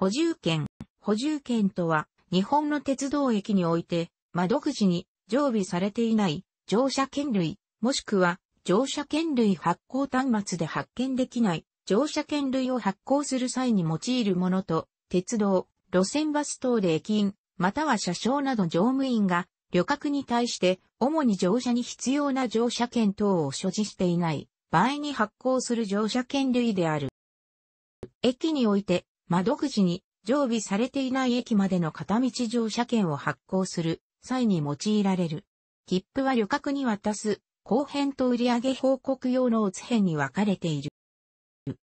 補充券。補充券とは、日本の鉄道駅において、窓口に常備されていない乗車券類、もしくは乗車券類発行端末で発見できない乗車券類を発行する際に用いるものと、鉄道、路線バス等で駅員、または車掌など乗務員が旅客に対して主に乗車に必要な乗車券等を所持していない場合に発行する乗車券類である。駅において窓口に常備されていない駅までの片道乗車券を発行する際に用いられる。切符は旅客に渡す後編と売上報告用の乙編に分かれている。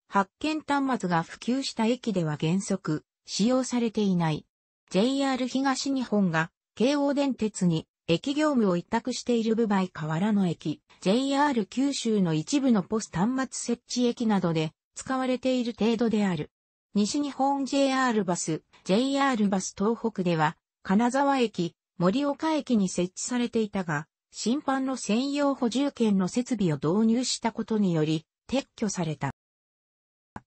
発券端末が普及した駅では原則使用されていない。JR 東日本が京王電鉄に駅業務を委託している部外河原の駅、JR 九州の一部のポス端末設置駅などで使われている程度である。西日本 JR バス、JR バス東北では、金沢駅、盛岡駅に設置されていたが、審判の専用補充券の設備を導入したことにより、撤去された。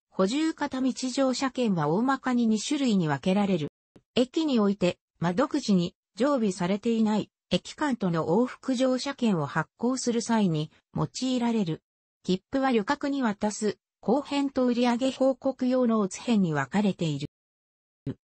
補充型道乗車券は大まかに2種類に分けられる。駅において、ま、独自に常備されていない駅間との往復乗車券を発行する際に用いられる。切符は旅客に渡す後編と売上報告用のオツ編に分かれている。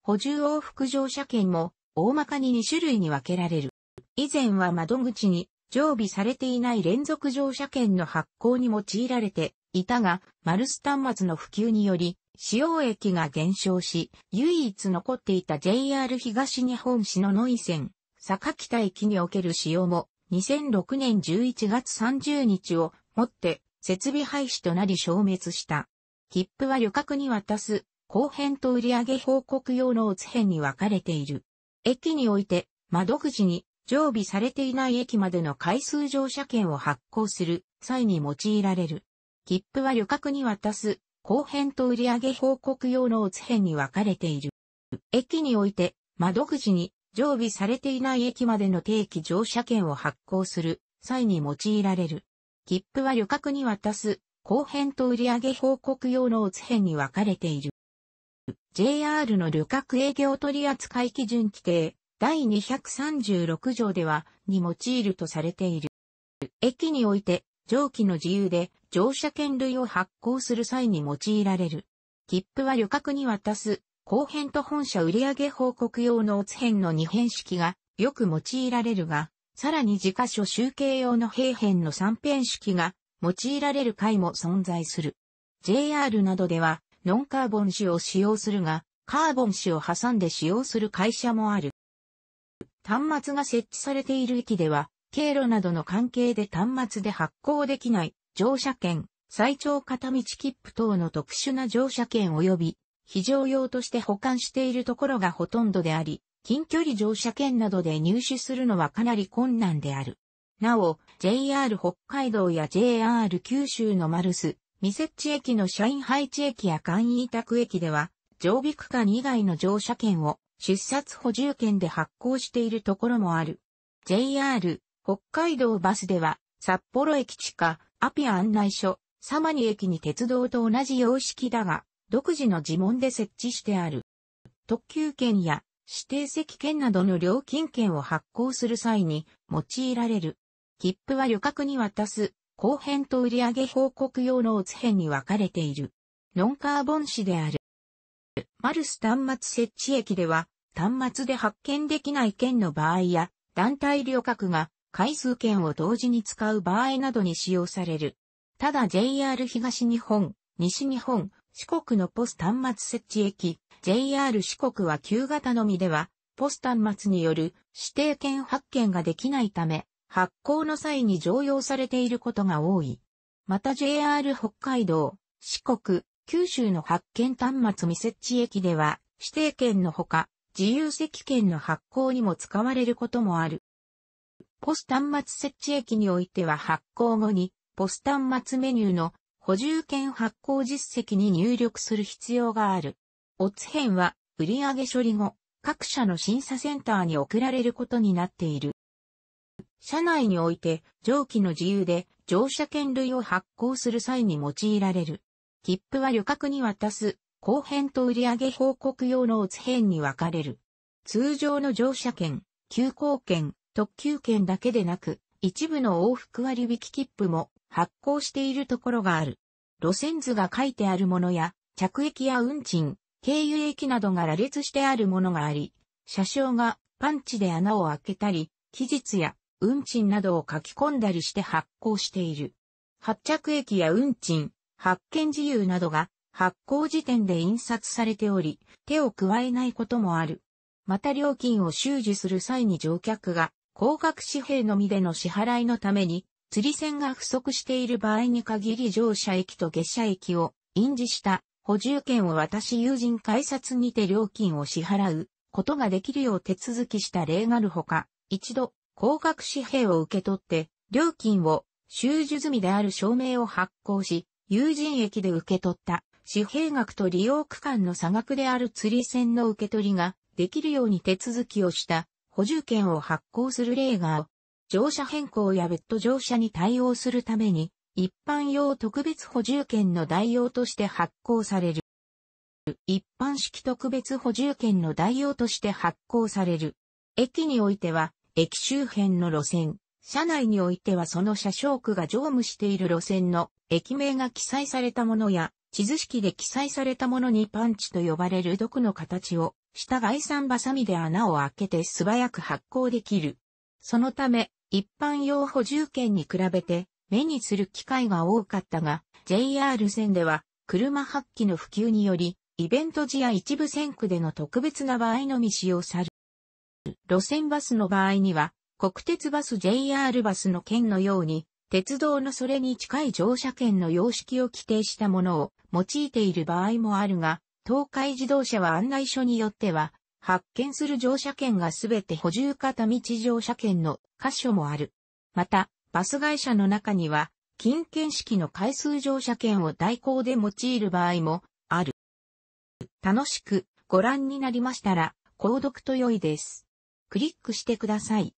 補充往復乗車券も大まかに2種類に分けられる。以前は窓口に常備されていない連続乗車券の発行に用いられていたが、マルス端末の普及により、使用駅が減少し、唯一残っていた JR 東日本市の野井線、坂北駅における使用も、2006年11月30日をもって設備廃止となり消滅した。切符は旅客に渡す、後編と売上報告用の乙編に分かれている。駅において、窓口に常備されていない駅までの回数乗車券を発行する際に用いられる。切符は旅客に渡す、後編と売上報告用の乙編に分かれている。駅において、窓口に常備されていない駅までの定期乗車券を発行する際に用いられる。切符は旅客に渡す、後編と売上報告用の乙編に分かれている。JR の旅客営業取扱基準規定第236条ではに用いるとされている。駅において上記の自由で乗車券類を発行する際に用いられる。切符は旅客に渡す後編と本社売上報告用の乙編の二編式がよく用いられるが、さらに自家所集計用の平変の三辺式が用いられる回も存在する。JR などではノンカーボン紙を使用するが、カーボン紙を挟んで使用する会社もある。端末が設置されている駅では、経路などの関係で端末で発行できない乗車券、最長片道切符等の特殊な乗車券及び、非常用として保管しているところがほとんどであり、近距離乗車券などで入手するのはかなり困難である。なお、JR 北海道や JR 九州のマルス、未設置駅の社員配置駅や簡易委託駅では、常備区間以外の乗車券を出札補充券で発行しているところもある。JR 北海道バスでは、札幌駅地下、アピア案内所、サマニ駅に鉄道と同じ様式だが、独自の自問で設置してある。特急券や指定席券などの料金券を発行する際に用いられる。切符は旅客に渡す、後編と売上報告用のオツ編に分かれている。ノンカーボン紙である。マルス端末設置駅では、端末で発券できない券の場合や、団体旅客が回数券を同時に使う場合などに使用される。ただ JR 東日本、西日本、四国のポス端末設置駅、JR 四国は旧型のみでは、ポス端末による指定券発券ができないため、発行の際に常用されていることが多い。また JR 北海道、四国、九州の発券端末未設置駅では、指定券のほか、自由席券の発行にも使われることもある。ポス端末設置駅においては発行後に、ポス端末メニューの補充券発行実績に入力する必要がある。オツ編は売上処理後、各社の審査センターに送られることになっている。社内において上記の自由で乗車券類を発行する際に用いられる。切符は旅客に渡す、後編と売上報告用のオツ編に分かれる。通常の乗車券、急行券、特急券だけでなく、一部の往復割引切符も発行しているところがある。路線図が書いてあるものや、着駅や運賃、経由液などが羅列してあるものがあり、車掌がパンチで穴を開けたり、期日や運賃などを書き込んだりして発行している。発着駅や運賃、発券自由などが発行時点で印刷されており、手を加えないこともある。また料金を収受する際に乗客が高額紙幣のみでの支払いのために、釣り線が不足している場合に限り乗車駅と下車駅を印字した補充券を渡し友人改札にて料金を支払うことができるよう手続きした例があるほか、一度、高額紙幣を受け取って、料金を収受済みである証明を発行し、友人駅で受け取った紙幣額と利用区間の差額である釣り線の受け取りができるように手続きをした補充券を発行する例が、乗車変更や別途乗車に対応するために一般用特別補充券の代用として発行される。一般式特別補充券の代用として発行される。駅においては、駅周辺の路線、車内においてはその車掌区が乗務している路線の駅名が記載されたものや、地図式で記載されたものにパンチと呼ばれる毒の形を、下外産バサミで穴を開けて素早く発行できる。そのため、一般用補充券に比べて、目にする機会が多かったが、JR 線では、車発揮の普及により、イベント時や一部線区での特別な場合のみ使用される。路線バスの場合には、国鉄バス JR バスの券のように、鉄道のそれに近い乗車券の様式を規定したものを用いている場合もあるが、東海自動車は案内所によっては、発見する乗車券がすべて補充型道乗車券の箇所もある。また、バス会社の中には、金券式の回数乗車券を代行で用いる場合もある。楽しくご覧になりましたら、購読と良いです。クリックしてください。